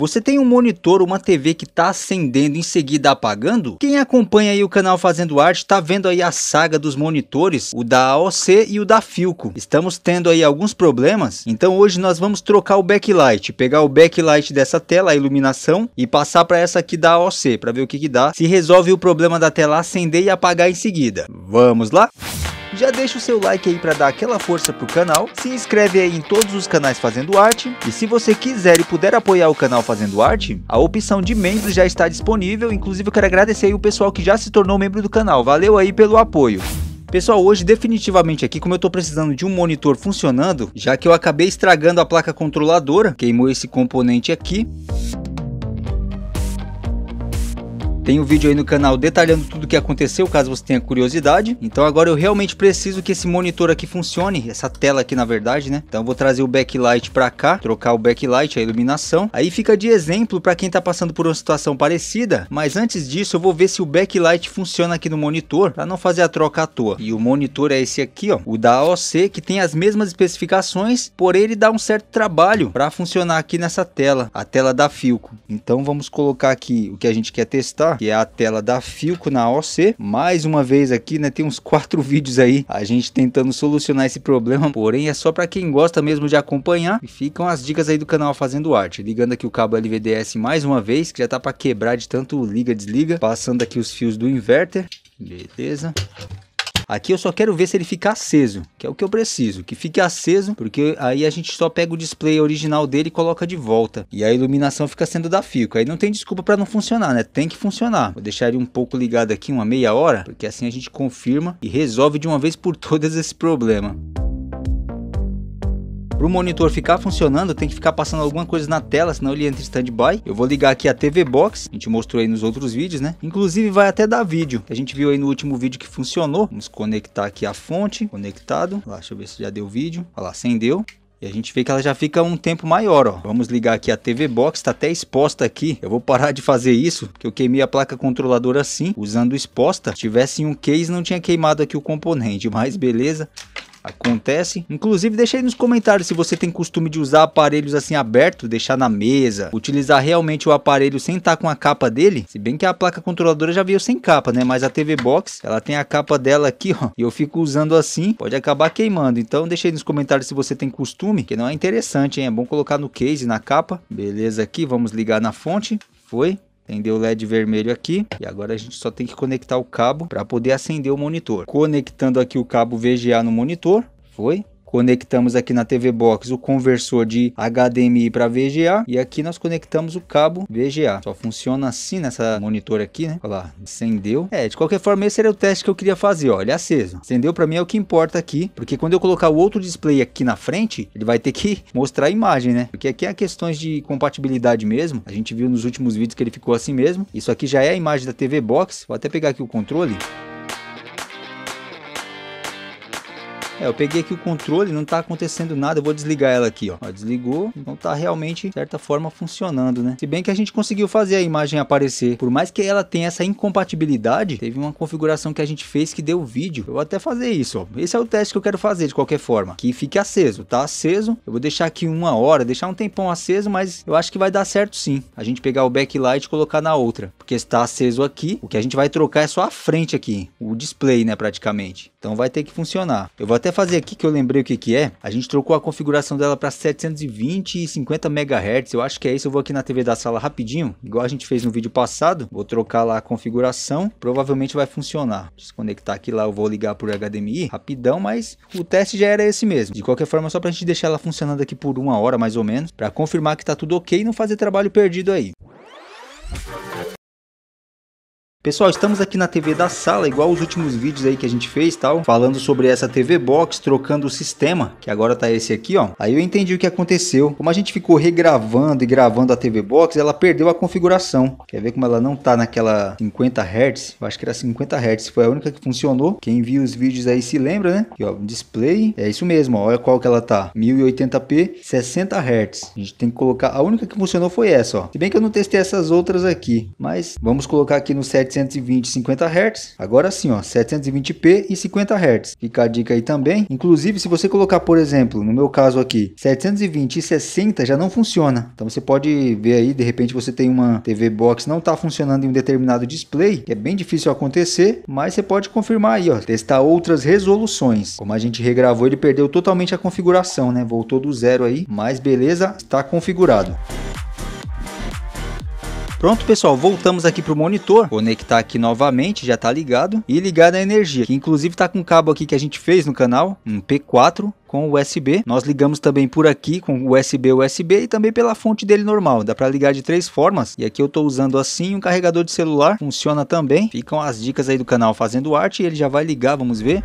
Você tem um monitor ou uma TV que está acendendo em seguida apagando? Quem acompanha aí o canal Fazendo Arte está vendo aí a saga dos monitores, o da AOC e o da Filco. Estamos tendo aí alguns problemas, então hoje nós vamos trocar o backlight, pegar o backlight dessa tela, a iluminação, e passar para essa aqui da AOC, para ver o que, que dá, se resolve o problema da tela acender e apagar em seguida. Vamos lá? já deixa o seu like aí para dar aquela força pro canal, se inscreve aí em todos os canais Fazendo Arte, e se você quiser e puder apoiar o canal Fazendo Arte, a opção de membro já está disponível, inclusive eu quero agradecer aí o pessoal que já se tornou membro do canal, valeu aí pelo apoio. Pessoal, hoje definitivamente aqui, como eu estou precisando de um monitor funcionando, já que eu acabei estragando a placa controladora, queimou esse componente aqui, tem um vídeo aí no canal detalhando tudo o que aconteceu, caso você tenha curiosidade. Então agora eu realmente preciso que esse monitor aqui funcione, essa tela aqui na verdade, né? Então eu vou trazer o backlight para cá, trocar o backlight, a iluminação. Aí fica de exemplo para quem tá passando por uma situação parecida, mas antes disso eu vou ver se o backlight funciona aqui no monitor, para não fazer a troca à toa. E o monitor é esse aqui, ó, o da AOC, que tem as mesmas especificações, porém ele dá um certo trabalho para funcionar aqui nessa tela, a tela da Filco. Então vamos colocar aqui o que a gente quer testar que é a tela da Filco na OC. Mais uma vez aqui, né? Tem uns quatro vídeos aí, a gente tentando solucionar esse problema. Porém, é só para quem gosta mesmo de acompanhar. E ficam as dicas aí do canal Fazendo Arte. Ligando aqui o cabo LVDS mais uma vez, que já tá para quebrar de tanto liga-desliga. Passando aqui os fios do inverter. Beleza. Aqui eu só quero ver se ele fica aceso, que é o que eu preciso, que fique aceso, porque aí a gente só pega o display original dele e coloca de volta. E a iluminação fica sendo da Fico. Aí não tem desculpa para não funcionar, né? Tem que funcionar. Vou deixar ele um pouco ligado aqui, uma meia hora, porque assim a gente confirma e resolve de uma vez por todas esse problema. Para o monitor ficar funcionando, tem que ficar passando alguma coisa na tela, senão ele entra em standby. Eu vou ligar aqui a TV Box, a gente mostrou aí nos outros vídeos, né? Inclusive vai até dar vídeo, que a gente viu aí no último vídeo que funcionou. Vamos conectar aqui a fonte, conectado. Lá, deixa eu ver se já deu vídeo. Olha lá, acendeu. E a gente vê que ela já fica um tempo maior, ó. Vamos ligar aqui a TV Box, tá até exposta aqui. Eu vou parar de fazer isso, porque eu queimei a placa controladora assim, usando exposta. Se tivesse em um case, não tinha queimado aqui o componente, mas beleza acontece. Inclusive, deixa aí nos comentários se você tem costume de usar aparelhos assim aberto, deixar na mesa, utilizar realmente o aparelho sem estar com a capa dele. Se bem que a placa controladora já veio sem capa, né? Mas a TV Box, ela tem a capa dela aqui, ó, e eu fico usando assim, pode acabar queimando. Então, deixa aí nos comentários se você tem costume, que não é interessante, hein? É bom colocar no case, na capa. Beleza aqui, vamos ligar na fonte. Foi. Acendeu o LED vermelho aqui. E agora a gente só tem que conectar o cabo para poder acender o monitor. Conectando aqui o cabo VGA no monitor. Foi conectamos aqui na TV Box o conversor de HDMI para VGA e aqui nós conectamos o cabo VGA. Só funciona assim nessa monitor aqui, né? Olha lá, acendeu. É, de qualquer forma, esse era o teste que eu queria fazer, ó. Ele é aceso. Acendeu para mim é o que importa aqui, porque quando eu colocar o outro display aqui na frente, ele vai ter que mostrar a imagem, né? Porque aqui é questões de compatibilidade mesmo. A gente viu nos últimos vídeos que ele ficou assim mesmo. Isso aqui já é a imagem da TV Box. Vou até pegar aqui o controle. É, eu peguei aqui o controle, não tá acontecendo nada, eu vou desligar ela aqui, ó. ó desligou, então tá realmente, de certa forma, funcionando, né? Se bem que a gente conseguiu fazer a imagem aparecer. Por mais que ela tenha essa incompatibilidade, teve uma configuração que a gente fez que deu vídeo. Eu vou até fazer isso, ó. Esse é o teste que eu quero fazer, de qualquer forma. Que fique aceso, tá aceso. Eu vou deixar aqui uma hora, deixar um tempão aceso, mas eu acho que vai dar certo sim. A gente pegar o backlight e colocar na outra. Porque está aceso aqui, o que a gente vai trocar é só a frente aqui, o display, né, praticamente. Então vai ter que funcionar. Eu vou até fazer aqui que eu lembrei o que que é. A gente trocou a configuração dela para 720 e 50 MHz. Eu acho que é isso. Eu vou aqui na TV da sala rapidinho, igual a gente fez no vídeo passado. Vou trocar lá a configuração. Provavelmente vai funcionar. Desconectar aqui lá, eu vou ligar por HDMI rapidão, mas o teste já era esse mesmo. De qualquer forma, só para a gente deixar ela funcionando aqui por uma hora mais ou menos, para confirmar que está tudo ok e não fazer trabalho perdido aí. Pessoal, estamos aqui na TV da sala, igual os últimos vídeos aí que a gente fez tal, falando sobre essa TV Box, trocando o sistema, que agora tá esse aqui, ó. Aí eu entendi o que aconteceu. Como a gente ficou regravando e gravando a TV Box, ela perdeu a configuração. Quer ver como ela não tá naquela 50 Hz? Eu acho que era 50 Hz, foi a única que funcionou. Quem viu os vídeos aí se lembra, né? Aqui, ó, display, é isso mesmo, ó. olha qual que ela tá. 1080p, 60 Hz. A gente tem que colocar, a única que funcionou foi essa, ó. Se bem que eu não testei essas outras aqui, mas vamos colocar aqui no set. 720 50 Hz. Agora sim, ó, 720p e 50 Hz. Fica a dica aí também. Inclusive, se você colocar, por exemplo, no meu caso aqui, 720 e 60 já não funciona. Então você pode ver aí, de repente você tem uma TV Box não está funcionando em um determinado display, que é bem difícil acontecer, mas você pode confirmar aí, ó, testar outras resoluções. Como a gente regravou, ele perdeu totalmente a configuração, né? Voltou do zero aí, mas beleza, está configurado. Pronto, pessoal, voltamos aqui pro monitor. Conectar aqui novamente, já tá ligado. E ligar a energia, que inclusive tá com um cabo aqui que a gente fez no canal, um P4 com USB. Nós ligamos também por aqui com USB, USB e também pela fonte dele normal. Dá para ligar de três formas. E aqui eu estou usando assim um carregador de celular. Funciona também. Ficam as dicas aí do canal Fazendo Arte. Ele já vai ligar, vamos ver.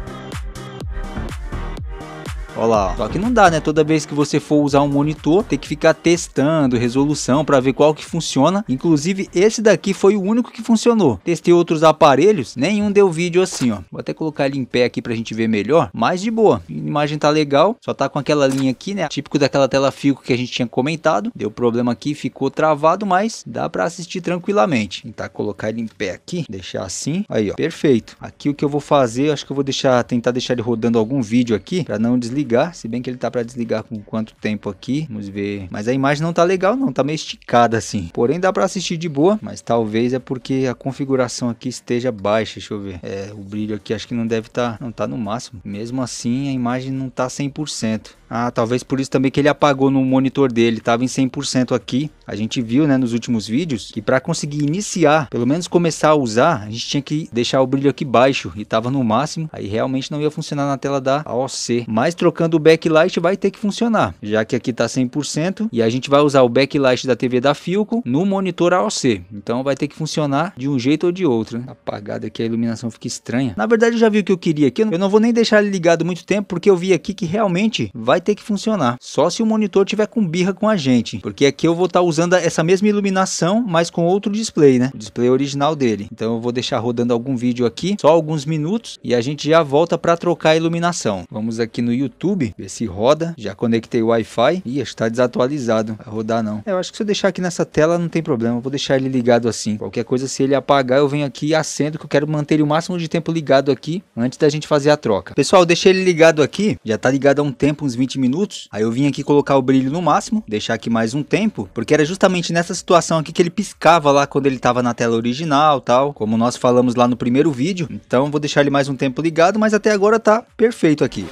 Olha lá. Só que não dá, né? Toda vez que você for usar um monitor, tem que ficar testando resolução para ver qual que funciona. Inclusive, esse daqui foi o único que funcionou. Testei outros aparelhos, nenhum deu vídeo assim, ó. Vou até colocar ele em pé aqui pra gente ver melhor, mas de boa. A imagem tá legal, só tá com aquela linha aqui, né? Típico daquela tela fico que a gente tinha comentado. Deu problema aqui, ficou travado, mas dá pra assistir tranquilamente. Tentar tá, colocar ele em pé aqui, deixar assim. Aí, ó, perfeito. Aqui o que eu vou fazer, acho que eu vou deixar, tentar deixar ele rodando algum vídeo aqui, pra não desligar desligar, se bem que ele tá para desligar com quanto tempo aqui, vamos ver. Mas a imagem não tá legal não, tá meio esticada assim. Porém dá para assistir de boa, mas talvez é porque a configuração aqui esteja baixa, deixa eu ver. É, o brilho aqui acho que não deve estar, tá, não tá no máximo. Mesmo assim a imagem não tá 100%. Ah, talvez por isso também que ele apagou no monitor dele, tava em 100% aqui. A gente viu, né, nos últimos vídeos, que para conseguir iniciar, pelo menos começar a usar, a gente tinha que deixar o brilho aqui baixo e tava no máximo, aí realmente não ia funcionar na tela da AOC. Mas trocando colocando o backlight vai ter que funcionar, já que aqui está 100% e a gente vai usar o backlight da TV da Filco no monitor AOC. Então vai ter que funcionar de um jeito ou de outro. Né? Apagado aqui a iluminação fica estranha. Na verdade eu já vi o que eu queria aqui, eu não vou nem deixar ele ligado muito tempo porque eu vi aqui que realmente vai ter que funcionar. Só se o monitor tiver com birra com a gente, porque aqui eu vou estar tá usando essa mesma iluminação, mas com outro display, né? O display original dele. Então eu vou deixar rodando algum vídeo aqui, só alguns minutos e a gente já volta para trocar a iluminação. Vamos aqui no YouTube YouTube, ver se roda. Já conectei o Wi-Fi. Ih, está desatualizado. Vai rodar não. É, eu acho que se eu deixar aqui nessa tela não tem problema. Eu vou deixar ele ligado assim. Qualquer coisa, se ele apagar, eu venho aqui e acendo, que eu quero manter ele o máximo de tempo ligado aqui antes da gente fazer a troca. Pessoal, deixei ele ligado aqui. Já tá ligado há um tempo, uns 20 minutos. Aí eu vim aqui colocar o brilho no máximo, deixar aqui mais um tempo, porque era justamente nessa situação aqui que ele piscava lá quando ele tava na tela original, tal, como nós falamos lá no primeiro vídeo. Então vou deixar ele mais um tempo ligado, mas até agora tá perfeito aqui.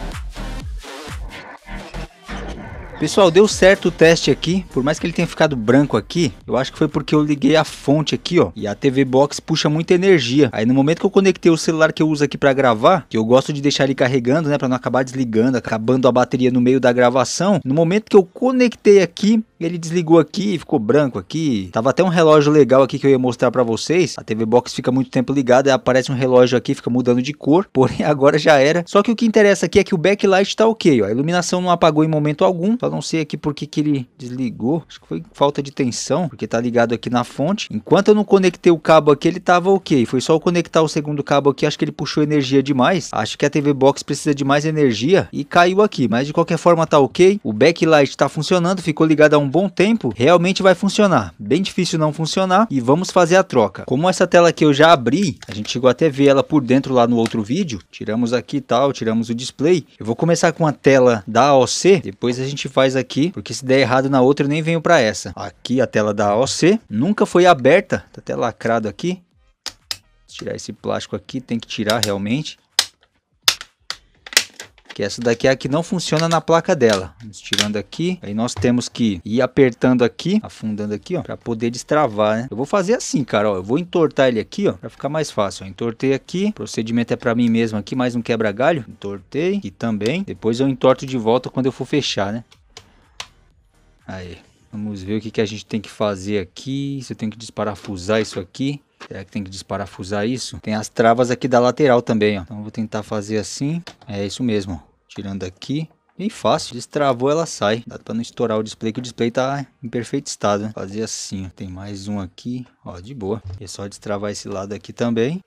Pessoal, deu certo o teste aqui, por mais que ele tenha ficado branco aqui, eu acho que foi porque eu liguei a fonte aqui, ó, e a TV Box puxa muita energia. Aí no momento que eu conectei o celular que eu uso aqui para gravar, que eu gosto de deixar ele carregando, né, para não acabar desligando, acabando a bateria no meio da gravação, no momento que eu conectei aqui, ele desligou aqui, ficou branco aqui. Tava até um relógio legal aqui que eu ia mostrar para vocês. A TV Box fica muito tempo ligada, aparece um relógio aqui, fica mudando de cor, porém agora já era. Só que o que interessa aqui é que o backlight tá ok, ó, a iluminação não apagou em momento algum, só não não sei aqui porque que ele desligou. Acho que foi falta de tensão, porque tá ligado aqui na fonte. Enquanto eu não conectei o cabo aqui, ele tava ok. Foi só eu conectar o segundo cabo aqui, acho que ele puxou energia demais. Acho que a TV Box precisa de mais energia e caiu aqui. Mas de qualquer forma tá ok. O backlight tá funcionando, ficou ligado há um bom tempo. Realmente vai funcionar. Bem difícil não funcionar e vamos fazer a troca. Como essa tela que eu já abri, a gente chegou até ver ela por dentro lá no outro vídeo. Tiramos aqui tal, tiramos o display. Eu vou começar com a tela da AOC, depois a gente faz aqui, porque se der errado na outra eu nem venho para essa. Aqui a tela da OC nunca foi aberta, tá até lacrado aqui. Tirar esse plástico aqui, tem que tirar realmente. Que essa daqui é a que não funciona na placa dela. Vamos tirando aqui. Aí nós temos que ir apertando aqui, afundando aqui, ó, para poder destravar, né? Eu vou fazer assim, cara, ó. Eu vou entortar ele aqui, ó, para ficar mais fácil. Ó. Entortei aqui. O procedimento é para mim mesmo aqui, mais um quebra-galho. Entortei e também. Depois eu entorto de volta quando eu for fechar, né? Aí, vamos ver o que, que a gente tem que fazer aqui. Se eu tenho que desparafusar isso aqui. Será que tem que desparafusar isso? Tem as travas aqui da lateral também, ó. Então vou tentar fazer assim. É isso mesmo, Tirando aqui. Bem fácil, destravou ela sai. Dá pra não estourar o display, que o display tá em perfeito estado. Né? Fazer assim, ó. tem mais um aqui, ó, de boa. É só destravar esse lado aqui também.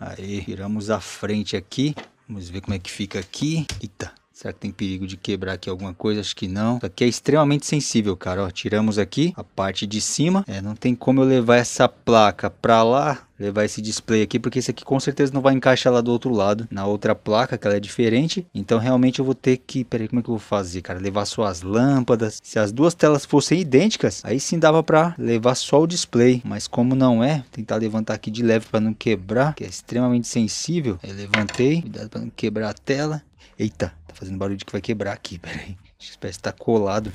Aí, tiramos a frente aqui. Vamos ver como é que fica aqui. Eita, Será que tem perigo de quebrar aqui alguma coisa? Acho que não. Isso aqui é extremamente sensível, cara. Ó, tiramos aqui a parte de cima. É, não tem como eu levar essa placa pra lá levar esse display aqui, porque esse aqui com certeza não vai encaixar lá do outro lado, na outra placa, que ela é diferente. Então realmente eu vou ter que, peraí, como é que eu vou fazer, cara? Levar só as lâmpadas. Se as duas telas fossem idênticas, aí sim dava pra levar só o display. Mas como não é, tentar levantar aqui de leve pra não quebrar, que é extremamente sensível. Aí é, levantei, cuidado pra não quebrar a tela. Eita, Tá fazendo barulho de que vai quebrar aqui, peraí. Acho que tá colado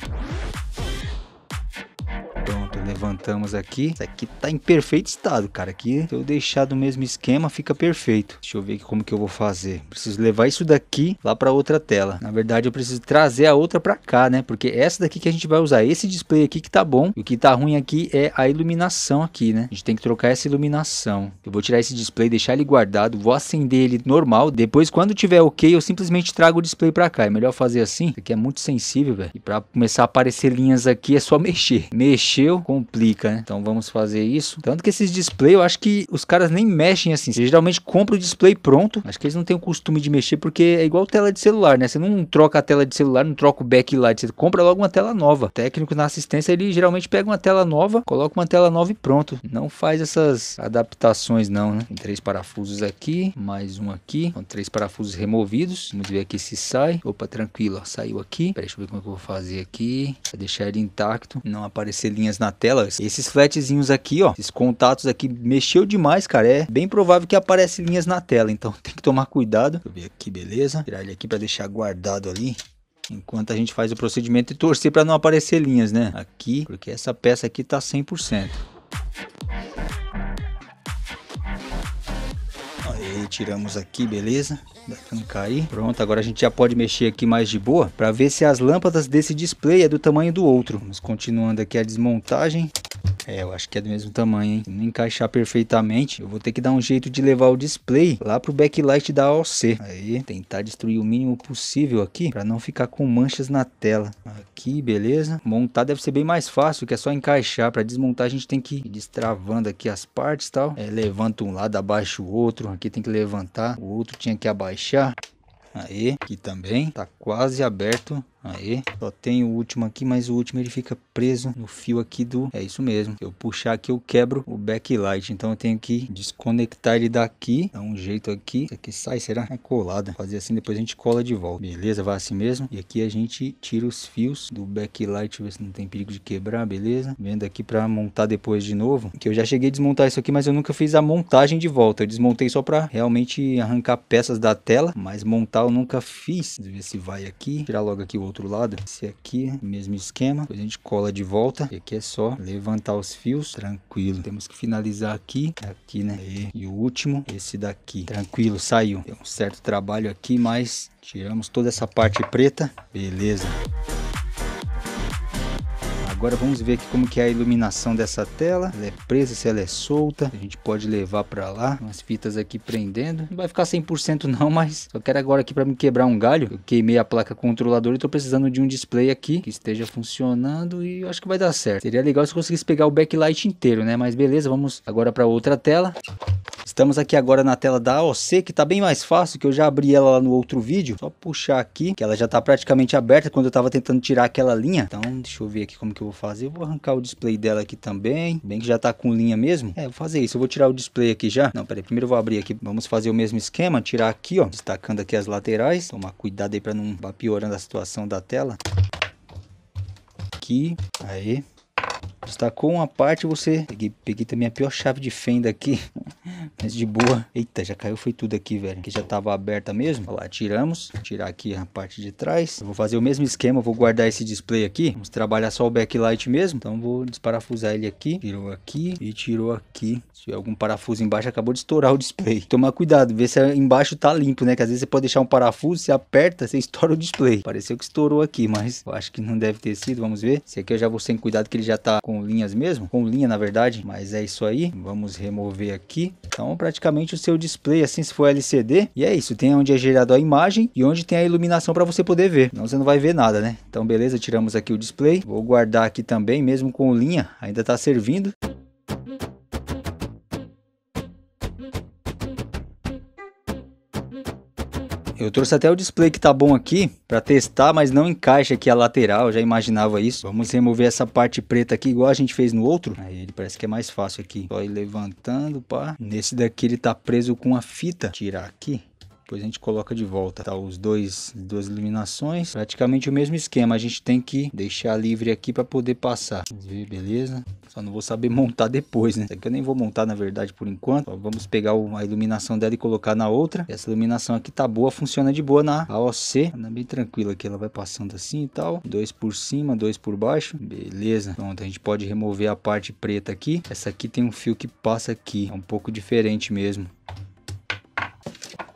levantamos aqui. Isso aqui tá em perfeito estado, cara. Aqui, se eu deixar do mesmo esquema, fica perfeito. Deixa eu ver como que eu vou fazer. Preciso levar isso daqui lá para outra tela. Na verdade, eu preciso trazer a outra para cá, né? Porque essa daqui que a gente vai usar, esse display aqui que tá bom. o que tá ruim aqui é a iluminação aqui, né? A gente tem que trocar essa iluminação. Eu vou tirar esse display, deixar ele guardado, vou acender ele normal. Depois, quando tiver ok, eu simplesmente trago o display para cá. É melhor fazer assim. Isso aqui é muito sensível, velho. E para começar a aparecer linhas aqui, é só mexer. Mexeu, com complica, né? Então vamos fazer isso. Tanto que esses display, eu acho que os caras nem mexem assim. Você geralmente compra o display pronto. Acho que eles não têm o costume de mexer porque é igual tela de celular, né? Você não troca a tela de celular, não troca o backlight, você compra logo uma tela nova. O técnico na assistência, ele geralmente pega uma tela nova, coloca uma tela nova e pronto. Não faz essas adaptações não, né? Tem três parafusos aqui, mais um aqui. São três parafusos removidos. Vamos ver aqui se sai. Opa, tranquilo, ó, saiu aqui. Pera, deixa eu ver como é eu vou fazer aqui. Vou deixar ele intacto, não aparecer linhas na tela telas. Esses flatzinhos aqui, ó, esses contatos aqui, mexeu demais, cara. É bem provável que aparece linhas na tela, então tem que tomar cuidado. Deixa eu ver aqui, beleza. Tirar ele aqui para deixar guardado ali. Enquanto a gente faz o procedimento e torcer para não aparecer linhas, né? Aqui, porque essa peça aqui tá 100%. retiramos né? aqui, beleza? não cair. Pronto, agora a gente já pode mexer aqui mais de boa para ver se as lâmpadas desse display é do tamanho do outro. Mas continuando aqui a desmontagem. É, eu acho que é do mesmo tamanho, hein? Se não encaixar perfeitamente, eu vou ter que dar um jeito de levar o display lá pro backlight da AOC. Aí, tentar destruir o mínimo possível aqui, para não ficar com manchas na tela. Aqui, beleza. Montar deve ser bem mais fácil, que é só encaixar. para desmontar, a gente tem que ir destravando aqui as partes e tal. É, levanta um lado, abaixa o outro. Aqui tem que levantar, o outro tinha que abaixar. Aí, aqui também, tá quase aberto Aí, só tem o último aqui, mas o último ele fica preso no fio aqui do... É isso mesmo. Se eu puxar aqui, eu quebro o backlight. Então eu tenho que desconectar ele daqui. Dá um jeito aqui. Isso aqui sai, será? É colada. Fazer assim, depois a gente cola de volta. Beleza, vai assim mesmo. E aqui a gente tira os fios do backlight. Deixa eu ver se não tem perigo de quebrar, beleza? Vendo aqui pra montar depois de novo. Que eu já cheguei a desmontar isso aqui, mas eu nunca fiz a montagem de volta. Eu desmontei só pra realmente arrancar peças da tela. Mas montar eu nunca fiz. Deixa eu ver se vai aqui. Tirar logo aqui o outro outro lado. Esse aqui, mesmo esquema. Depois a gente cola de volta. E aqui é só levantar os fios, tranquilo. Temos que finalizar aqui, é aqui, né? E, o último, esse daqui. Tranquilo, saiu. Deu um certo trabalho aqui, mas tiramos toda essa parte preta. Beleza. Agora vamos ver aqui como que é a iluminação dessa tela. Ela é presa, se ela é solta. A gente pode levar para lá. Umas fitas aqui prendendo. Não vai ficar 100% não, mas só quero agora aqui para me quebrar um galho. Eu queimei a placa controladora e tô precisando de um display aqui que esteja funcionando e eu acho que vai dar certo. Seria legal se conseguisse pegar o backlight inteiro, né? Mas beleza, vamos agora para outra tela. Estamos aqui agora na tela da AOC, que está bem mais fácil, que eu já abri ela lá no outro vídeo. Só puxar aqui, que ela já está praticamente aberta quando eu estava tentando tirar aquela linha. Então, deixa eu ver aqui como que eu vou fazer. Eu vou arrancar o display dela aqui também. Bem que já está com linha mesmo. É, vou fazer isso. Eu vou tirar o display aqui já. Não, peraí. Primeiro eu vou abrir aqui. Vamos fazer o mesmo esquema. Tirar aqui, ó. Destacando aqui as laterais. Tomar cuidado aí para não vá piorando a situação da tela. Aqui. Aí. Destacou uma parte, você... Peguei, peguei também a pior chave de fenda aqui. Mas de boa. Eita, já caiu foi tudo aqui, velho. Que já tava aberta mesmo. Olha lá, tiramos. tirar aqui a parte de trás. vou fazer o mesmo esquema. Vou guardar esse display aqui. Vamos trabalhar só o backlight mesmo. Então vou desparafusar ele aqui. Tirou aqui e tirou aqui. Se algum parafuso embaixo, acabou de estourar o display. Tomar cuidado, ver se embaixo tá limpo, né? Que às vezes você pode deixar um parafuso, você aperta, você estoura o display. Pareceu que estourou aqui, mas eu acho que não deve ter sido. Vamos ver. Esse aqui eu já vou sem cuidado que ele já tá com com linhas mesmo, com linha na verdade, mas é isso aí. Vamos remover aqui. Então praticamente o seu display, assim se for LCD, e é isso, tem onde é gerado a imagem e onde tem a iluminação para você poder ver, não você não vai ver nada né. Então beleza, tiramos aqui o display, vou guardar aqui também, mesmo com linha, ainda está servindo. Eu trouxe até o display que tá bom aqui para testar, mas não encaixa aqui a lateral, já imaginava isso. Vamos remover essa parte preta aqui igual a gente fez no outro. Aí ele parece que é mais fácil aqui. Só ir levantando, pá. Nesse daqui ele tá preso com a fita. Tirar aqui. Depois a gente coloca de volta, tá? Os dois, duas iluminações Praticamente o mesmo esquema. A gente tem que deixar livre aqui para poder passar. Beleza? Só não vou saber montar depois, né? Isso é aqui eu nem vou montar, na verdade, por enquanto. vamos pegar a iluminação dela e colocar na outra. Essa iluminação aqui tá boa, funciona de boa na AOC. tá bem tranquila aqui. Ela vai passando assim e tal. Dois por cima, dois por baixo. Beleza. Pronto, a gente pode remover a parte preta aqui. Essa aqui tem um fio que passa aqui. É um pouco diferente mesmo.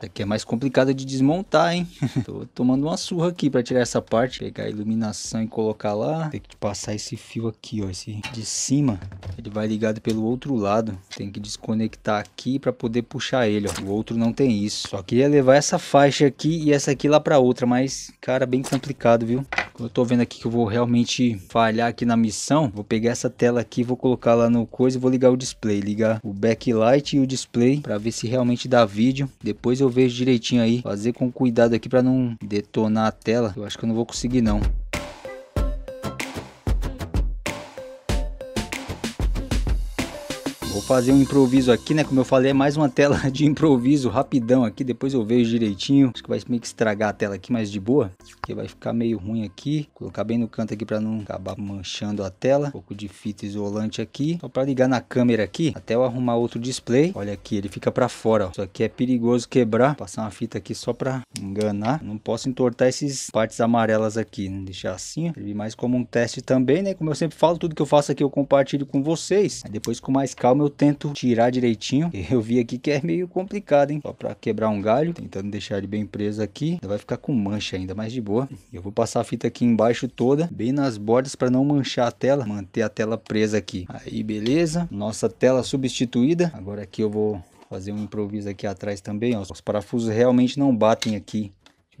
Essa tá aqui é mais complicada de desmontar, hein? Tô tomando uma surra aqui pra tirar essa parte. Pegar a iluminação e colocar lá. Tem que passar esse fio aqui, ó. Esse de cima. Ele vai ligado pelo outro lado. Tem que desconectar aqui pra poder puxar ele, ó. O outro não tem isso. Só queria levar essa faixa aqui e essa aqui lá pra outra. Mas, cara, bem complicado, viu? Eu tô vendo aqui que eu vou realmente falhar aqui na missão. Vou pegar essa tela aqui, vou colocar lá no coisa e vou ligar o display. Ligar o backlight e o display para ver se realmente dá vídeo. Depois eu vejo direitinho aí. Fazer com cuidado aqui para não detonar a tela. Eu acho que eu não vou conseguir não. Vou fazer um improviso aqui, né? Como eu falei, é mais uma tela de improviso rapidão aqui. Depois eu vejo direitinho. Acho que vai meio que estragar a tela aqui, mas de boa. Porque vai ficar meio ruim aqui. colocar bem no canto aqui para não acabar manchando a tela. Um pouco de fita isolante aqui. Só para ligar na câmera aqui, até eu arrumar outro display. Olha aqui, ele fica para fora. Ó. Isso aqui é perigoso quebrar. Vou passar uma fita aqui só para enganar. Não posso entortar essas partes amarelas aqui. Né? Deixar assim. Servir mais como um teste também, né? Como eu sempre falo, tudo que eu faço aqui eu compartilho com vocês. Aí depois com mais calma como eu tento tirar direitinho. Eu vi aqui que é meio complicado, hein? Só pra quebrar um galho, tentando deixar ele bem preso aqui. Ainda vai ficar com mancha ainda, mais de boa. Eu vou passar a fita aqui embaixo toda, bem nas bordas para não manchar a tela, manter a tela presa aqui. Aí, beleza. Nossa tela substituída. Agora aqui eu vou fazer um improviso aqui atrás também, ó. Os parafusos realmente não batem aqui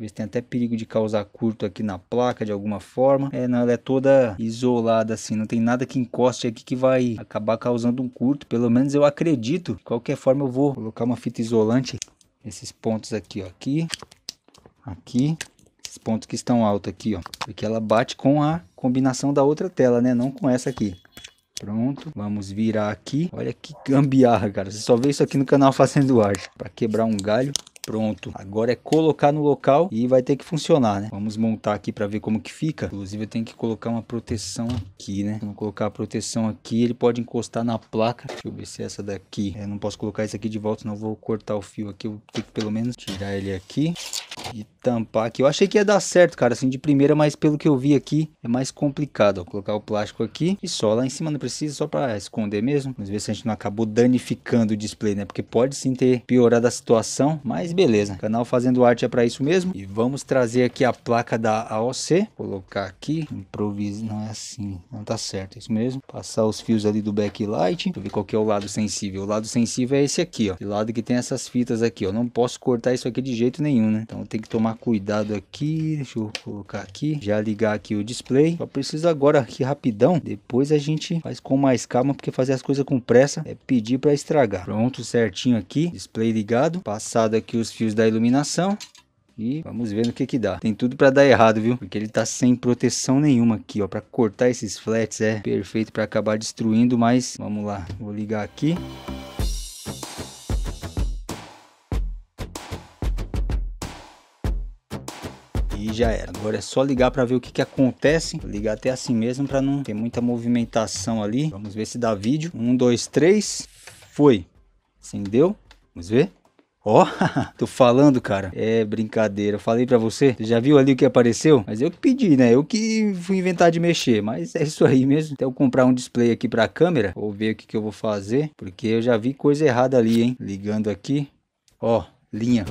eles até perigo de causar curto aqui na placa de alguma forma. É, não, ela é toda isolada assim, não tem nada que encoste aqui que vai acabar causando um curto. Pelo menos eu acredito. De qualquer forma eu vou colocar uma fita isolante. Esses pontos aqui, ó, aqui, aqui, esses pontos que estão altos aqui, ó. Porque ela bate com a combinação da outra tela, né? Não com essa aqui. Pronto, vamos virar aqui. Olha que gambiarra, cara. Você só vê isso aqui no canal Fazendo Arte. Para quebrar um galho. Pronto. Agora é colocar no local e vai ter que funcionar, né? Vamos montar aqui para ver como que fica. Inclusive eu tenho que colocar uma proteção aqui, né? Vamos colocar a proteção aqui, ele pode encostar na placa. Deixa eu ver se é essa daqui. Eu é, não posso colocar isso aqui de volta, senão eu vou cortar o fio aqui. Eu tenho que pelo menos tirar ele aqui e tampar aqui. Eu achei que ia dar certo, cara, assim de primeira, mas pelo que eu vi aqui é mais complicado. Vou Colocar o plástico aqui e só lá em cima não precisa, só para esconder mesmo. Vamos ver se a gente não acabou danificando o display, né? Porque pode sim ter piorado a situação, mas mas beleza, canal Fazendo Arte é para isso mesmo. E vamos trazer aqui a placa da AOC. Colocar aqui, improviso, não é assim, não tá certo, é isso mesmo. Passar os fios ali do backlight. Deixa eu ver qual que é o lado sensível. O lado sensível é esse aqui, ó. O lado que tem essas fitas aqui, ó. Não posso cortar isso aqui de jeito nenhum, né? Então tem que tomar cuidado aqui. Deixa eu colocar aqui. Já ligar aqui o display. Só preciso agora aqui rapidão. Depois a gente faz com mais calma, porque fazer as coisas com pressa é pedir para estragar. Pronto, certinho aqui. Display ligado. Passado aqui os fios da iluminação. E vamos ver no que que dá. Tem tudo para dar errado, viu? Porque ele tá sem proteção nenhuma aqui, ó. Para cortar esses flats é perfeito para acabar destruindo, mas vamos lá. Vou ligar aqui. e já era. Agora é só ligar para ver o que, que acontece. Vou ligar até assim mesmo para não ter muita movimentação ali. Vamos ver se dá vídeo. Um, dois, três. Foi. Acendeu. Vamos ver. Ó, oh, tô falando, cara. É brincadeira. Eu falei para você, já viu ali o que apareceu? Mas eu que pedi, né? Eu que fui inventar de mexer, mas é isso aí mesmo. Até então, eu comprar um display aqui pra câmera, vou ver o que que eu vou fazer, porque eu já vi coisa errada ali, hein? Ligando aqui. Ó, oh, linha.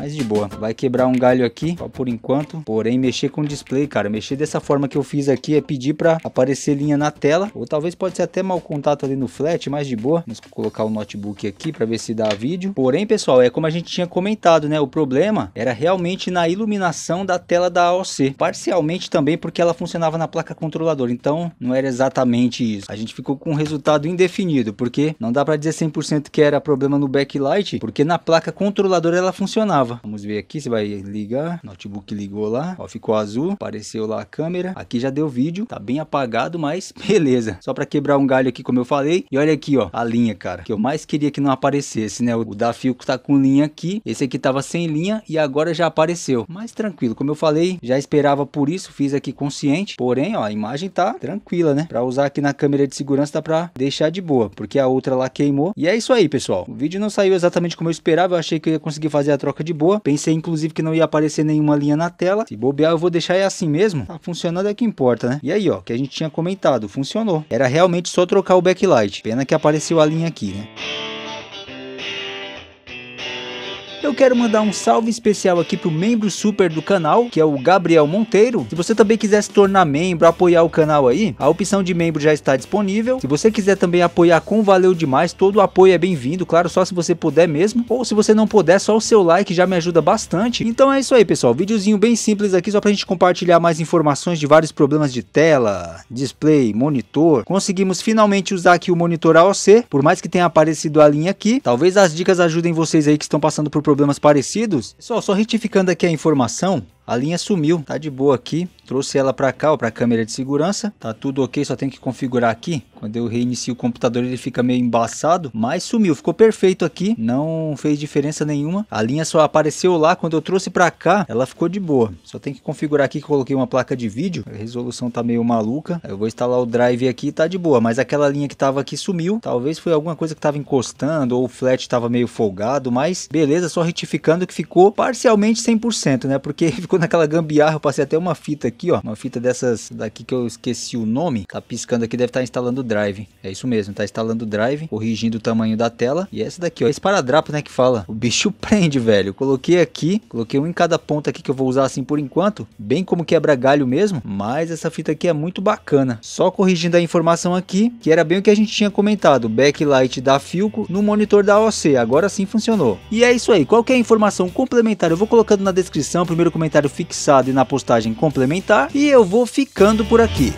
mas de boa. Vai quebrar um galho aqui, só por enquanto. Porém, mexer com o display, cara, mexer dessa forma que eu fiz aqui é pedir para aparecer linha na tela. Ou talvez pode ser até mau contato ali no flat, mas de boa. Vamos colocar o notebook aqui para ver se dá vídeo. Porém, pessoal, é como a gente tinha comentado, né? O problema era realmente na iluminação da tela da AOC. Parcialmente também porque ela funcionava na placa controladora. Então, não era exatamente isso. A gente ficou com um resultado indefinido, porque não dá para dizer 100% que era problema no backlight, porque na placa controladora ela funcionava trava. Vamos ver aqui, você vai ligar, notebook ligou lá, ó, ficou azul, apareceu lá a câmera. Aqui já deu vídeo, tá bem apagado, mas beleza. Só para quebrar um galho aqui, como eu falei. E olha aqui, ó, a linha, cara, que eu mais queria que não aparecesse, né? O, da Filco tá com linha aqui, esse aqui tava sem linha e agora já apareceu. Mas tranquilo, como eu falei, já esperava por isso, fiz aqui consciente. Porém, ó, a imagem tá tranquila, né? Para usar aqui na câmera de segurança dá para deixar de boa, porque a outra lá queimou. E é isso aí, pessoal. O vídeo não saiu exatamente como eu esperava, eu achei que eu ia conseguir fazer a troca de boa. Pensei inclusive que não ia aparecer nenhuma linha na tela. Se bobear eu vou deixar é assim mesmo. Tá funcionando é que importa, né? E aí, ó, que a gente tinha comentado, funcionou. Era realmente só trocar o backlight. Pena que apareceu a linha aqui, né? Eu quero mandar um salve especial aqui pro membro super do canal, que é o Gabriel Monteiro. Se você também quiser se tornar membro, apoiar o canal aí, a opção de membro já está disponível. Se você quiser também apoiar com valeu demais, todo o apoio é bem-vindo, claro, só se você puder mesmo. Ou se você não puder, só o seu like já me ajuda bastante. Então é isso aí, pessoal. Videozinho bem simples aqui, só pra gente compartilhar mais informações de vários problemas de tela, display, monitor. Conseguimos finalmente usar aqui o monitor AOC, por mais que tenha aparecido a linha aqui. Talvez as dicas ajudem vocês aí que estão passando por problemas parecidos. Pessoal, só retificando aqui a informação, a linha sumiu, tá de boa aqui. Trouxe ela para cá, para a câmera de segurança. Tá tudo ok, só tem que configurar aqui. Quando eu reinicio o computador ele fica meio embaçado, mas sumiu, ficou perfeito aqui. Não fez diferença nenhuma. A linha só apareceu lá quando eu trouxe para cá, ela ficou de boa. Só tem que configurar aqui que eu coloquei uma placa de vídeo. A resolução tá meio maluca. Eu vou instalar o drive aqui e tá de boa, mas aquela linha que tava aqui sumiu. Talvez foi alguma coisa que tava encostando ou o flat tava meio folgado, mas beleza, só retificando que ficou parcialmente 100%, né? Porque ficou naquela gambiarra, eu passei até uma fita aqui, ó. Uma fita dessas daqui que eu esqueci o nome. Tá piscando aqui, deve estar tá instalando o drive. É isso mesmo, tá instalando o drive, corrigindo o tamanho da tela. E é essa daqui, ó, esse paradrapo, né, que fala. O bicho prende, velho. coloquei aqui, coloquei um em cada ponta aqui que eu vou usar assim por enquanto. Bem como quebra galho mesmo. Mas essa fita aqui é muito bacana. Só corrigindo a informação aqui, que era bem o que a gente tinha comentado. Backlight da Filco no monitor da OC. Agora sim funcionou. E é isso aí. Qualquer é informação complementar eu vou colocando na descrição. Primeiro comentário fixado e na postagem complementar. E eu vou ficando por aqui.